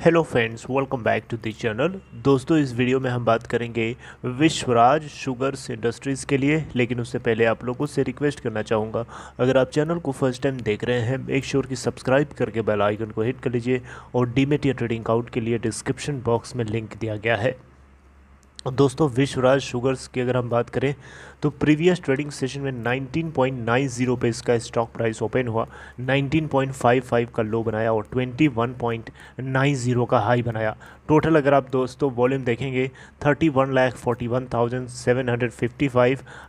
hello friends welcome back to this channel दोस्तों इस video में हम बात करेंगे विश्वराज शुगर्स इंडस्ट्रीज़ के लिए लेकिन उससे पहले आप लोगों से रिक्वेस्ट करना चाहूँगा अगर आप चैनल को फर्स्ट टाइम देख रहे हैं मेक श्योर की सब्सक्राइब करके बेल आइकन को हिट कर लीजिए और डीमेट या ट्रेडिंग अकाउंट के लिए डिस्क्रिप्शन बॉक्स में लिंक दिया गया है दोस्तों विश्वराज शुगर्स की अगर हम बात करें तो प्रीवियस ट्रेडिंग सेशन में 19.90 पे इसका स्टॉक प्राइस ओपन हुआ 19.55 का लो बनाया और 21.90 का हाई बनाया टोटल अगर आप दोस्तों वॉल्यूम देखेंगे 31 लाख फोर्टी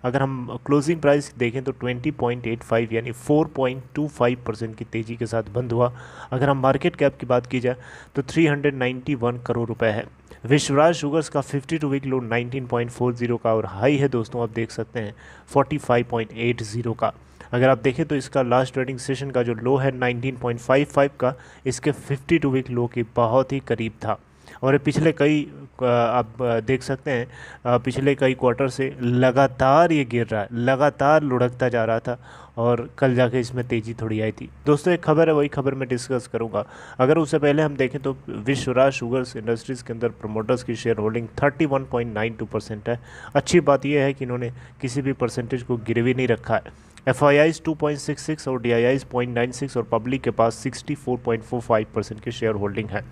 अगर हम क्लोजिंग प्राइस देखें तो 20.85 यानी 4.25 परसेंट की तेज़ी के साथ बंद हुआ अगर हम मार्केट कैप की बात की जाए तो 391 करोड़ रुपए है विश्वराज शुगर्स का 52 टू वीक लो 19.40 का और हाई है दोस्तों आप देख सकते हैं 45.80 का अगर आप देखें तो इसका लास्ट ट्रेडिंग सेशन का जो लो है 19.55 का इसके 52 टू वीक लो के बहुत ही करीब था और पिछले कई आप देख सकते हैं पिछले कई क्वार्टर से लगातार ये गिर रहा है लगातार लुढ़कता जा रहा था और कल जाके इसमें तेज़ी थोड़ी आई थी दोस्तों एक खबर है वही खबर मैं डिस्कस करूंगा अगर उससे पहले हम देखें तो विश्वराज शुगर्स इंडस्ट्रीज़ के अंदर प्रमोटर्स की शेयर होल्डिंग 31.92 परसेंट है अच्छी बात यह है कि इन्होंने किसी भी परसेंटेज को गिरवी नहीं रखा है F I Is two point six six और D I Is point nine six और पब्लिक के पास sixty four point four five percent की शेयर होल्डिंग है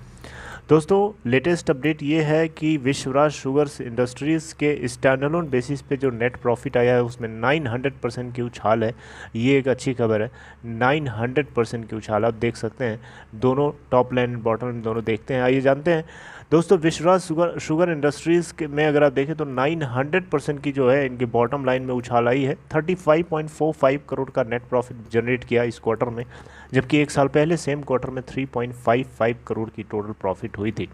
दोस्तों लेटेस्ट अपडेट ये है कि विश्वराज शुगर्स इंडस्ट्रीज़ के स्टैंडलोन बेसिस पे जो नेट प्रॉफिट आया है उसमें 900 परसेंट की उछाल है ये एक अच्छी खबर है 900 परसेंट की उछाल आप देख सकते हैं दोनों टॉप लाइन बॉटम दोनों देखते हैं आइए जानते हैं दोस्तों विश्वास शुगर शुगर इंडस्ट्रीज़ के में अगर आप देखें तो 900 परसेंट की जो है इनकी बॉटम लाइन में उछाल आई है 35.45 करोड़ का नेट प्रॉफिट जनरेट किया इस क्वार्टर में जबकि एक साल पहले सेम क्वार्टर में 3.55 करोड़ की टोटल प्रॉफिट हुई थी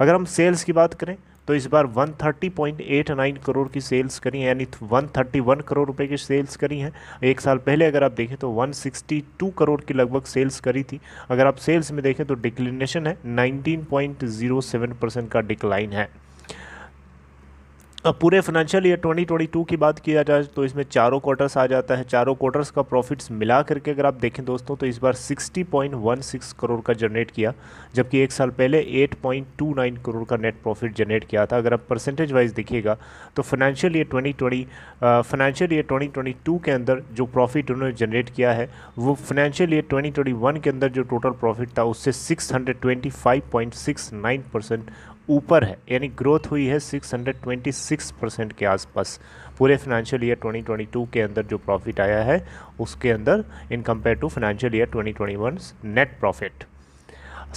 अगर हम सेल्स की बात करें तो इस बार 130.89 करोड़ की सेल्स करी हैं यानी 131 करोड़ रुपए की सेल्स करी हैं एक साल पहले अगर आप देखें तो 162 करोड़ की लगभग सेल्स करी थी अगर आप सेल्स में देखें तो डिक्लिनेशन है 19.07 परसेंट का डिक्लाइन है अब पूरे फाइनेंशियल ईयर 2022 की बात किया जाए तो इसमें चारों क्वार्टर्स आ जाता है चारों क्वार्टर्स का प्रॉफिट्स मिला करके अगर आप देखें दोस्तों तो इस बार 60.16 करोड़ का जनरेट किया जबकि एक साल पहले 8.29 करोड़ का नेट प्रॉफिट जनरेट किया था अगर आप परसेंटेज वाइज देखिएगा तो financial year twenty financial year twenty के अंदर जो प्रॉफिट उन्होंने जनरेट किया है वो फाइनेंशियल ईयर ट्वेंटी के अंदर जो टोटल प्रॉफिट था उससे सिक्स परसेंट ऊपर है यानी ग्रोथ हुई है 626 परसेंट के आसपास पूरे फाइनेंशियल ईयर 2022 के अंदर जो प्रॉफिट आया है उसके अंदर in compare to financial year 2021 net profit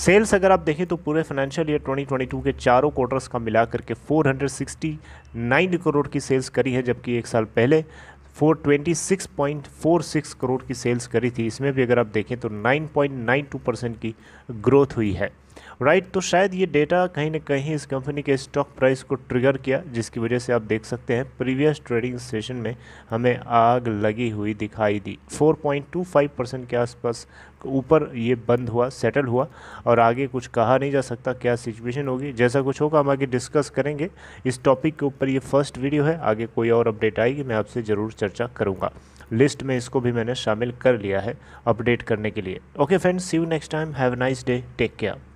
sales अगर आप देखें तो पूरे फाइनेंशियल ईयर 2022 के चारों क्वार्टर्स का मिला करके 469 करोड़ की सेल्स करी है जबकि एक साल पहले 426.46 करोड़ की सेल्स करी थी इसमें भी अगर आप देखें तो 9.92 परसेंट की ग्रोथ हुई है राइट तो शायद ये डेटा कहीं ना कहीं इस कंपनी के स्टॉक प्राइस को ट्रिगर किया जिसकी वजह से आप देख सकते हैं प्रीवियस ट्रेडिंग सेशन में हमें आग लगी हुई दिखाई दी 4.25 परसेंट के आसपास ऊपर ये बंद हुआ सेटल हुआ और आगे कुछ कहा नहीं जा सकता क्या सिचुएशन होगी जैसा कुछ होगा हम आगे डिस्कस करेंगे इस टॉपिक के ऊपर ये फर्स्ट वीडियो है आगे कोई और अपडेट आएगी मैं आपसे ज़रूर चर्चा करूँगा लिस्ट में इसको भी मैंने शामिल कर लिया है अपडेट करने के लिए okay friends see you next time have nice day take care